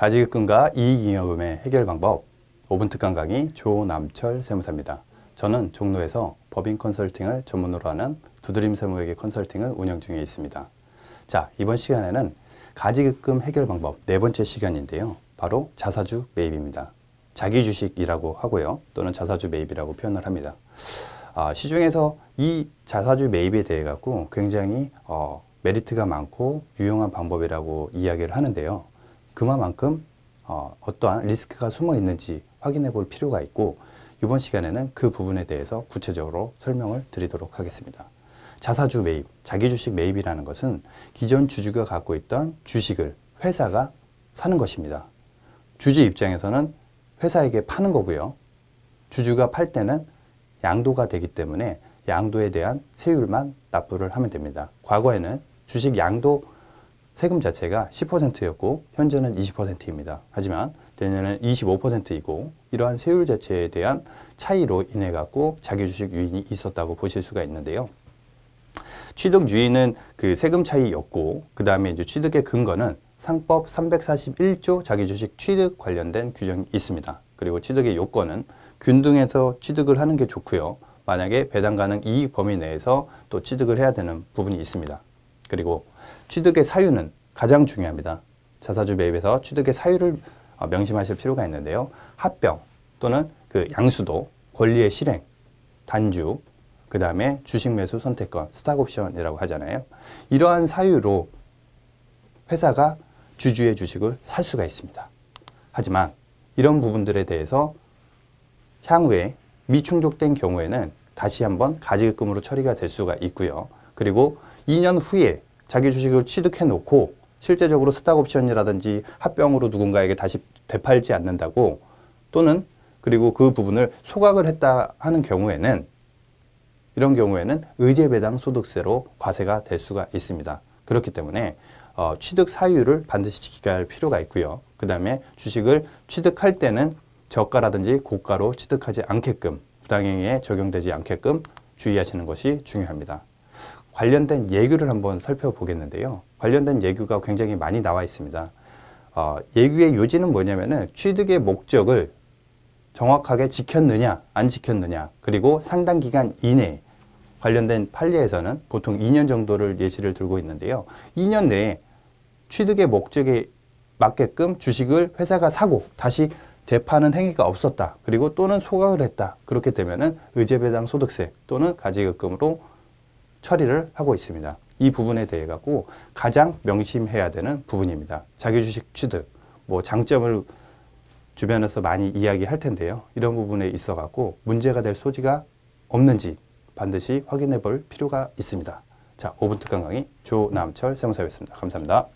가지급금과 이익잉여금의 해결 방법 5분 특강 강의 조남철 세무사입니다. 저는 종로에서 법인 컨설팅을 전문으로 하는 두드림 세무회계 컨설팅을 운영 중에 있습니다. 자, 이번 시간에는 가지급금 해결 방법 네 번째 시간인데요. 바로 자사주 매입입니다. 자기 주식이라고 하고요. 또는 자사주 매입이라고 표현을 합니다. 아, 시중에서 이 자사주 매입에 대해 갖고 굉장히 어, 메리트가 많고 유용한 방법이라고 이야기를 하는데요. 그만큼 어, 어떠한 리스크가 숨어 있는지 확인해 볼 필요가 있고 이번 시간에는 그 부분에 대해서 구체적으로 설명을 드리도록 하겠습니다. 자사주 매입, 자기주식 매입이라는 것은 기존 주주가 갖고 있던 주식을 회사가 사는 것입니다. 주주 입장에서는 회사에게 파는 거고요. 주주가 팔 때는 양도가 되기 때문에 양도에 대한 세율만 납부를 하면 됩니다. 과거에는 주식 양도 세금 자체가 10%였고 현재는 20%입니다. 하지만 내년에는 25%이고 이러한 세율 자체에 대한 차이로 인해 갖고 자기 주식 유인이 있었다고 보실 수가 있는데요. 취득 유인은 그 세금 차이였고 그 다음에 이제 취득의 근거는 상법 341조 자기 주식 취득 관련된 규정이 있습니다. 그리고 취득의 요건은 균등해서 취득을 하는 게 좋고요. 만약에 배당 가능 이익 범위 내에서 또 취득을 해야 되는 부분이 있습니다. 그리고 취득의 사유는 가장 중요합니다. 자사주 매입에서 취득의 사유를 어, 명심하실 필요가 있는데요. 합병 또는 그 양수도 권리의 실행, 단주, 그 다음에 주식 매수 선택권, 스탁옵션이라고 하잖아요. 이러한 사유로 회사가 주주의 주식을 살 수가 있습니다. 하지만 이런 부분들에 대해서 향후에 미충족된 경우에는 다시 한번 가지급금으로 처리가 될 수가 있고요. 그리고 2년 후에 자기 주식을 취득해 놓고 실제적으로 스탁옵션이라든지 합병으로 누군가에게 다시 되팔지 않는다고 또는 그리고 그 부분을 소각을 했다 하는 경우에는 이런 경우에는 의제배당 소득세로 과세가 될 수가 있습니다. 그렇기 때문에 어, 취득 사유를 반드시 지켜야 할 필요가 있고요. 그 다음에 주식을 취득할 때는 저가라든지 고가로 취득하지 않게끔 부당행위에 적용되지 않게끔 주의하시는 것이 중요합니다. 관련된 예규를 한번 살펴보겠는데요. 관련된 예규가 굉장히 많이 나와 있습니다. 어, 예규의 요지는 뭐냐면은 취득의 목적을 정확하게 지켰느냐 안 지켰느냐 그리고 상당 기간 이내 관련된 판례에서는 보통 2년 정도를 예시를 들고 있는데요. 2년 내에 취득의 목적에 맞게끔 주식을 회사가 사고 다시 대파는 행위가 없었다. 그리고 또는 소각을 했다. 그렇게 되면은 의제배당 소득세 또는 가지급금으로 처리를 하고 있습니다. 이 부분에 대해 갖고 가장 명심해야 되는 부분입니다. 자기 주식 취득, 뭐 장점을 주변에서 많이 이야기할 텐데요. 이런 부분에 있어 갖고 문제가 될 소지가 없는지 반드시 확인해 볼 필요가 있습니다. 자, 5분 특강 강의 조남철 세무사였습니다. 감사합니다.